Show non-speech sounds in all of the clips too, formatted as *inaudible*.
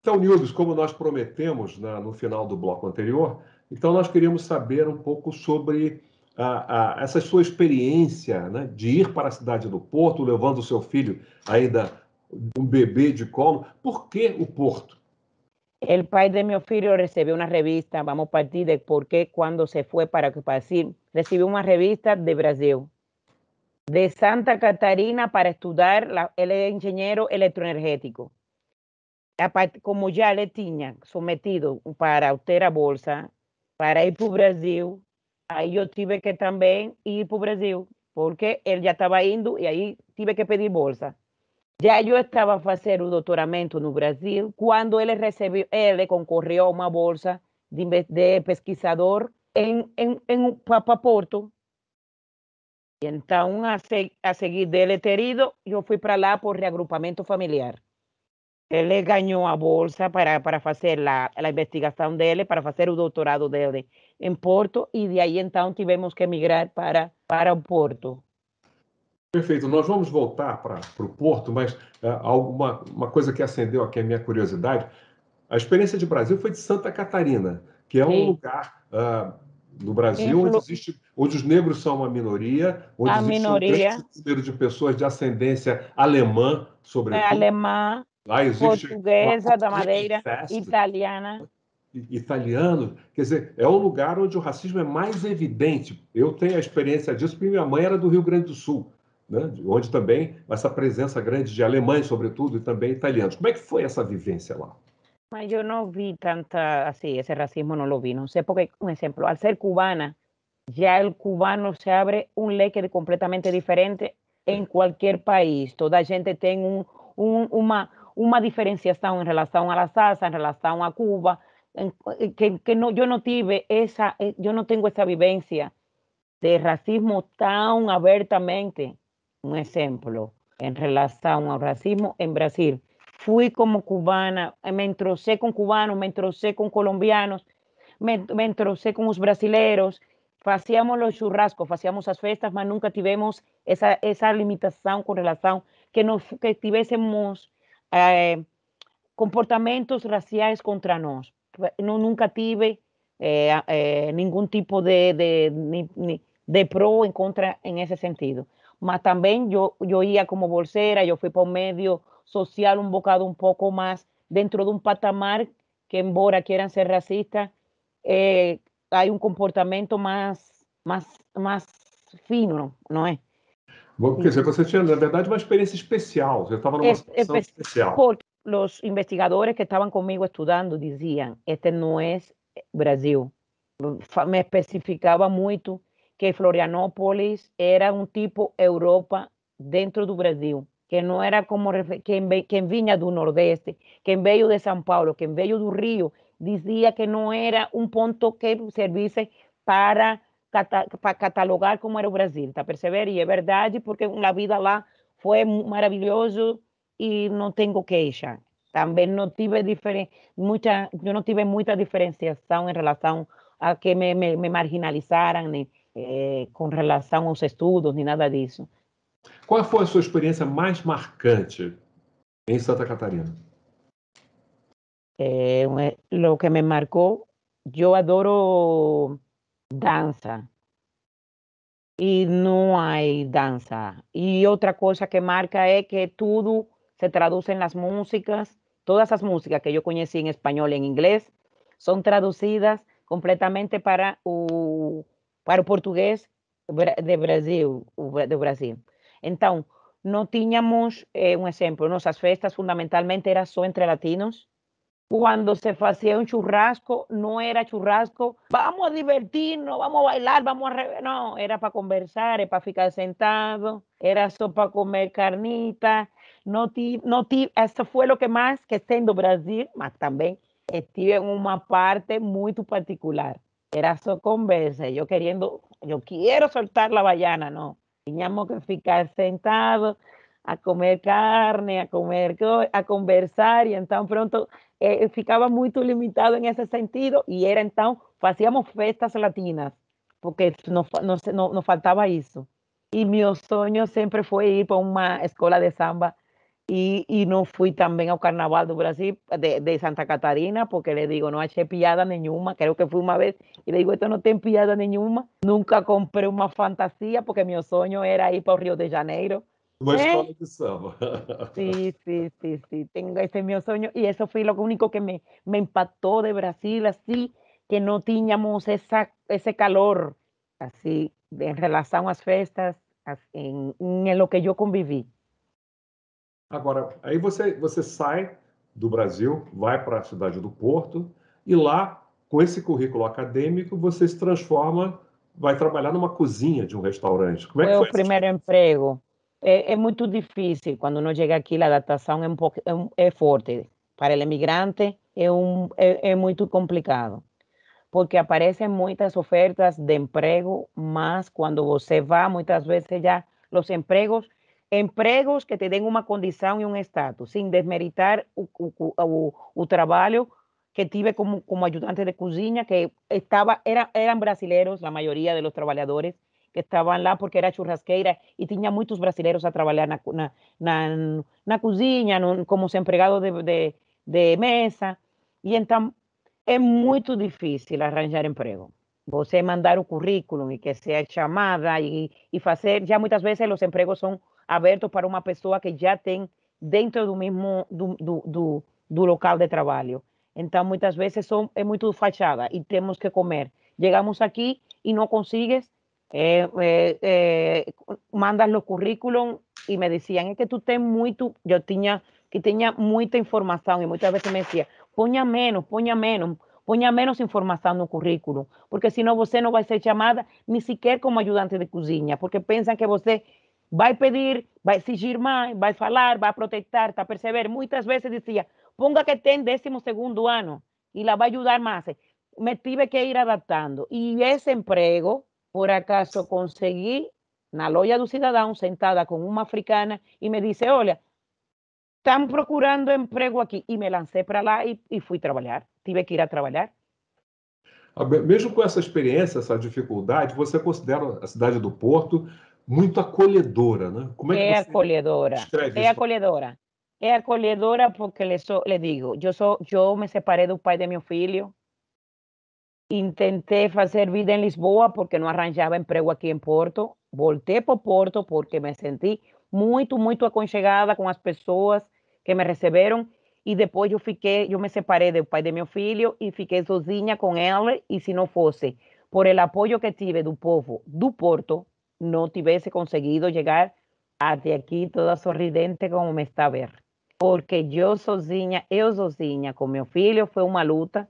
Então, Nilves, como nós prometemos na, no final do bloco anterior, então nós queríamos saber um pouco sobre a, a, essa sua experiência né, de ir para a cidade do Porto, levando o seu filho ainda um bebê de colo. Por que o Porto? O pai de meu filho recebeu uma revista, vamos partir de por que quando se foi para o Brasil, recebeu uma revista de Brasil, de Santa Catarina para estudar, la, ele é engenheiro eletroenergético. como ya le tenía sometido para usted a bolsa, para ir por Brasil, ahí yo tuve que también ir por Brasil, porque él ya estaba indo y ahí tuve que pedir bolsa. Ya yo estaba a un un en Brasil cuando él recibió él le a una bolsa de, pesquisador en Papaporto. Y entonces, a, seguir de él Yo yo fui para lá por reagrupamiento familiar. ele ganhou a bolsa para, para fazer a, a investigação dele, para fazer o doutorado dele em Porto, e de aí então tivemos que emigrar para, para o Porto. Perfeito. Nós vamos voltar para o Porto, mas uh, alguma uma coisa que acendeu aqui a minha curiosidade. A experiência de Brasil foi de Santa Catarina, que é Sim. um lugar uh, no Brasil Influ... onde, existe, onde os negros são uma minoria, onde a existe minoria. um grande número de pessoas de ascendência alemã, sobretudo. É alemã, Lá existe portuguesa da Madeira, italiana. Italiano, quer dizer, é o lugar onde o racismo é mais evidente. Eu tenho a experiência disso porque minha mãe era do Rio Grande do Sul, né? onde também essa presença grande de alemães, sobretudo, e também italianos. Como é que foi essa vivência lá? Mas eu não vi tanta, assim, esse racismo não lo vi, não sei porque, um exemplo, ao ser cubana, já o cubano se abre um leque completamente diferente em qualquer país. Toda a gente tem um, um, uma, una diferenciación en relación a la salsa, en relación a Cuba, eh, que, no, yo no tive esa, eh, yo no tengo esa vivencia de racismo tan abiertamente. Un ejemplo, en relación al racismo en Brasil, fui como cubana, eh, me entrocé con cubanos, me entrocé con colombianos, me, me entrocé con los brasileros, hacíamos los churrascos, hacíamos las fiestas, pero nunca tuvimos esa, esa limitación con relación que nos que eh, comportamientos raciales contra nos no nunca tuve eh, eh, ningún tipo de, de, pro en contra en ese sentido. Pero también yo yo como bolsera, yo fui por medio social un bocado un poco más dentro de un patamar que, embora quieran ser racistas, hay un comportamiento más, más, más fino, ¿no es? Quer dizer, você tinha, na verdade, uma experiência especial, você estava numa é, é situação especial. Porque os investigadores que estavam comigo estudando diziam: este não é Brasil. Me especificava muito que Florianópolis era um tipo Europa dentro do Brasil, que não era como quem, quem vinha do Nordeste, quem veio de São Paulo, quem veio do Rio, dizia que não era um ponto que servisse para para catalogar como era o Brasil, tá percebendo? perceber? E é verdade, porque a vida lá foi maravilhoso e não tenho queixa. Também não tive muita, eu não tive muita diferenciação em relação a que me, me, me marginalizaram né? é, com relação aos estudos, nem nada disso. Qual foi a sua experiência mais marcante em Santa Catarina? É, eh, o que me marcou, eu adoro danza. Y no hay danza. Y otra cosa que marca es que todo se traduce en las músicas. Todas las músicas que yo conocí en español y en inglés son traducidas completamente para el para portugués de Brasil. De Brasil. entonces no teníamos eh, un ejemplo exemplo. festas fundamentalmente eran solo entre latinos cuando se hacía un churrasco, no era churrasco, vamos a divertirnos, vamos a bailar, vamos a... Re... No, era para conversar, era para ficar sentado, era para comer carnita, no no eso fue lo que más que estando en Brasil, más también, estuve en una parte muy particular, era su conversa, yo queriendo, yo quiero soltar la vallana, no, teníamos que ficar sentados, a comer carne, a comer, a conversar y tan pronto eh, ficaba muy limitado en ese sentido y era entonces, pues, hacíamos festas latinas porque nos, faltaba eso. Y mi sueño siempre fue ir para una escuela de samba y, no fui también al carnaval de Brasil, de, Santa Catarina, porque le digo, no eché piada ninguna. creo que fui una vez, y le digo, esto no tiene piada ninguna. nunca compré una fantasía, porque mi sueño era ir para Río de Janeiro, Uma ¿Eh? escuela de samba. *laughs* sim. sim, sim, sí, tengo, ese meu sonho. E y foi o único que me, me impactou de Brasil, assim que não tínhamos esse esse calor, assim em relação às festas, em em lo que eu convivi. Agora, aí você, você sai do Brasil, vai para a cidade do Porto e lá, com esse currículo acadêmico, você se transforma, vai trabalhar numa cozinha de um restaurante. Como é foi, que foi o primeiro emprego é, é, muito difícil quando não chega aqui a adaptação é, um pouco, é, é forte para o imigrante é, um, é, é, muito complicado porque aparecem muitas ofertas de emprego mas quando você vai muitas vezes já os empregos empregos que te dêem uma condição e um status sem desmeritar o, o, o, o trabalho que tive como, como ajudante de cozinha que estava era, eram brasileiros a maioria dos trabalhadores que estavam lá porque era churrasqueira e tinha muitos brasileiros a trabalhar na, na, na, na cozinha, como se empregados de, de, de, mesa. E então é muito difícil arranjar emprego. Você mandar o currículo e que seja chamada e, e fazer. Já muitas vezes os empregos são abertos para uma pessoa que já tem dentro do mesmo do, do, do, do local de trabalho. Então, muitas vezes são, é muito fachada e temos que comer. Chegamos aqui e não consigues Eh, eh, eh, mandas los currículum y me decían, es que tú tienes muy, yo tenía que tenía mucha información y muchas veces me decía, poña menos, poña menos, poña menos información el currículum porque si no, usted no va a ser llamada ni siquiera como ayudante de cocina porque piensan que va a pedir, va a exigir más, a hablar falar, a protestar, a perceber? muchas veces decía ponga que en décimo segundo año y la va a ayudar más Me tuve que ir adaptando. y ese empleo por acaso conseguí na loja do cidadão, sentada com uma africana, e me disse, olha, estão procurando emprego aqui. E me lancei para lá e, e, fui trabalhar. Tive que ir a trabalhar. Ah, mesmo com essa experiência, essa dificuldade, você considera a cidade do Porto muito acolhedora, né? Como é, que é você acolhedora. É isso? acolhedora. É acolhedora porque lhe, lhe digo, eu, sou, eu me separei do pai de meu filho, Intenté hacer vida en Lisboa porque no arranjaba empleo aquí en Porto. Volté por Porto porque me sentí muy, muy aconchegada con las personas que me recibieron. y después yo fiquei, yo me separé del pai pues, de mi hijo y fiquei sozinha con él y si no fuese por el apoyo que tive del pueblo do Porto, no tivesse conseguido llegar hasta aquí toda sorridente como me está a ver. Porque yo sozinha, yo sozinha con mi hijo fue una luta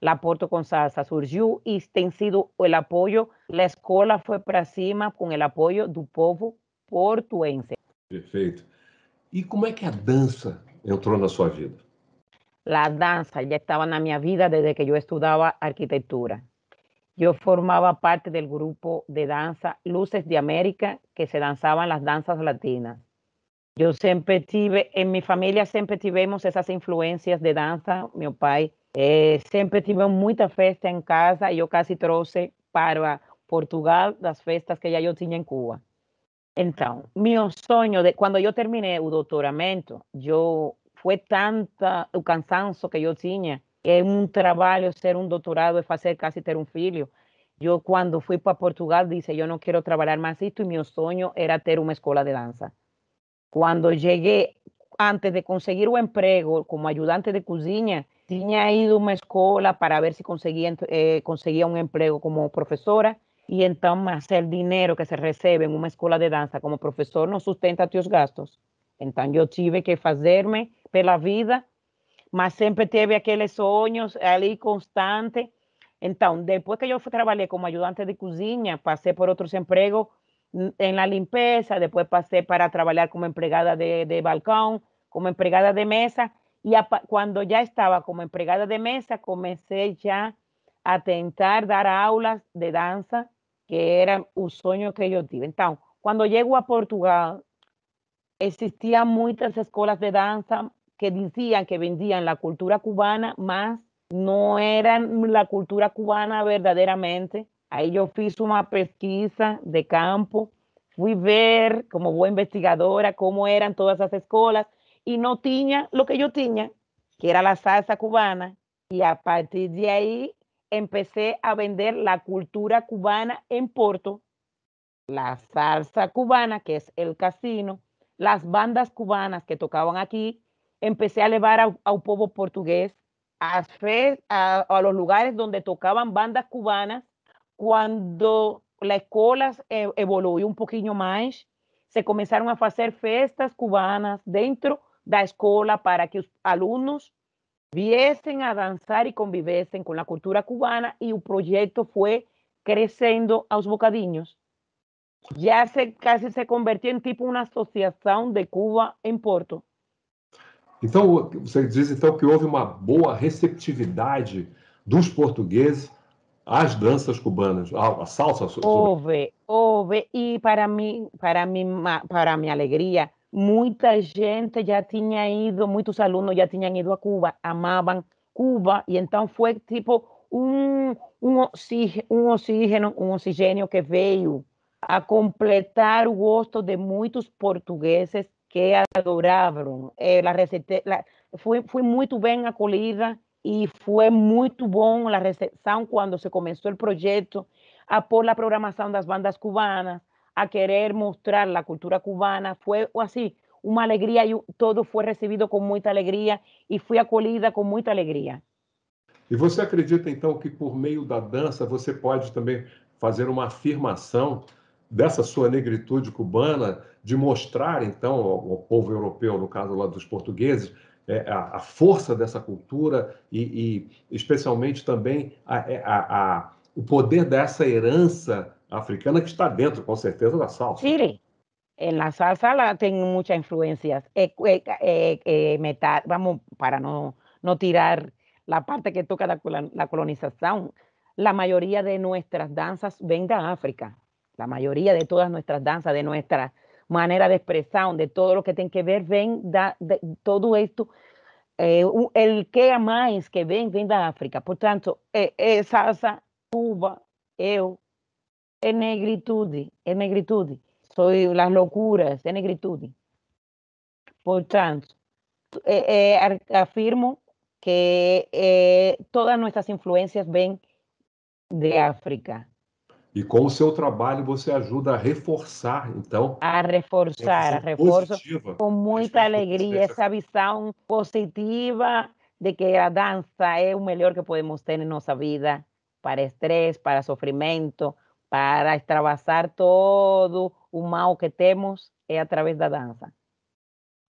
la Porto con Salsa surgió y ha sido el apoyo. La escuela fue para cima con el apoyo del povo portuense. Perfecto. ¿Y e cómo es que la danza entró en su vida? La danza ya estaba en mi vida desde que yo estudiaba arquitectura. Yo formaba parte del grupo de danza Luces de América, que se danzaban las danzas latinas. Yo siempre tive, en mi familia siempre tuvimos esas influencias de danza. Mi pai eh, siempre sempre tuve mucha festa en casa y yo casi traje para Portugal las festas que ya yo tenía en Cuba. Entonces, mi sueño, de, cuando yo terminé el doctoramento yo fue tanta el cansancio que yo tenía. Es un trabajo ser un doctorado es hacer casi tener un filio yo cuando fui para Portugal, dice yo no quiero trabajar más esto y mi sueño era tener una escuela de danza. Cuando llegué, antes de conseguir un empleo como ayudante de cocina, Tenía ido a una escuela para ver si conseguía, eh, conseguía un empleo como profesora y entonces el dinero que se recibe en una escuela de danza como profesor no sustenta tus gastos. Entonces yo tuve que hacerme la vida, mas siempre tuve aquellos sueños ahí constante. Entonces, después que yo trabajé como ayudante de cocina, pasé por otros empleos en la limpieza, después pasé para trabajar como empleada de balcón, como empleada de mesa y cuando ya estaba como empregada de mesa, comencé ya a tentar dar aulas de danza, que era un sueño que yo tuve. Entonces, cuando llego a Portugal, existían muchas escuelas de danza que decían que vendían la cultura cubana, más no eran la cultura cubana verdaderamente. Ahí yo hice una pesquisa de campo, fui ver como buena investigadora cómo eran todas esas escuelas y no tiña lo que yo tenía, que era la salsa cubana, y a partir de ahí empecé a vender la cultura cubana en Porto, la salsa cubana, que es el casino, las bandas cubanas que tocaban aquí, empecé a llevar al pueblo portugués, a, a, los lugares donde tocaban bandas cubanas, cuando la escuela eh, evoluyó un poquito más, se comenzaron a hacer fiestas cubanas dentro da escola para que os alunos viessem a dançar e convivessem com a cultura cubana e o projeto foi crescendo aos bocadinhos. Já se, quase se convertiu em tipo uma associação de Cuba em Porto. Então, você diz então que houve uma boa receptividade dos portugueses às danças cubanas, à salsa? Houve, houve. E para mim, para mim, para minha alegria, Mucha gente ya tinha ido, muchos alumnos ya tenían ido a Cuba, amaban Cuba, y entonces fue tipo un un oxígeno, oxígeno, un que veio a completar o gosto de muchos portugueses que adoraban. Eh, la muy bien fue y fue muy buena y recepción muy la recepción cuando se comenzó el proyecto a la programación de las bandas cubanas, a querer mostrar la cultura cubana, fue así, una alegría y todo fue recibido con muita alegría y fui acolhida com muita alegria. E você acredita então que por meio da dança você pode também fazer uma afirmação dessa sua negritude cubana, de mostrar então ao povo europeu, no caso lá dos portugueses, é, a, força dessa cultura e, e especialmente também a, é, a, a, o poder dessa herança africana que está dentro, con certeza, la salsa. Sí, en la salsa la tiene muchas influencias. Eh, eh, eh, vamos, para no, no tirar la parte que toca la, colonización, la mayoría de nuestras danzas ven de África. La mayoría de todas nuestras danzas, de nuestra manera de expresión, de todo lo que tiene que ver, ven de todo esto. el que más que ven, ven de África. Por tanto, salsa, Cuba, eu, é negritude, é negritude, são as loucuras, é negritude. Por tanto, é, é, afirmo que é, todas nossas influências vêm de África. E com o seu trabalho você ajuda a reforçar, então. A reforçar, a reforço positiva, com muita alegria essa visão positiva de que a dança é o melhor que podemos ter em nossa vida para estresse, para sofrimento, para extravasar todo o mal que temos é através da dança.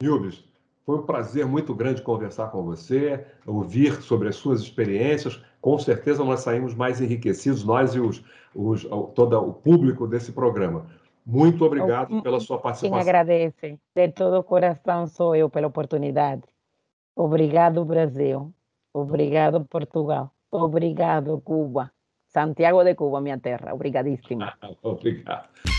Yubis, foi um prazer muito grande conversar com você, ouvir sobre as suas experiências. Com certeza nós saímos mais enriquecidos, nós e os, os, todo o público desse programa. Muito obrigado pela sua participação. Quem agradece de todo o coração sou eu pela oportunidade. Obrigado, Brasil. Obrigado, Portugal. Obrigado, Cuba. Santiago de Cuba, mi tierra, obrigadísima. *laughs*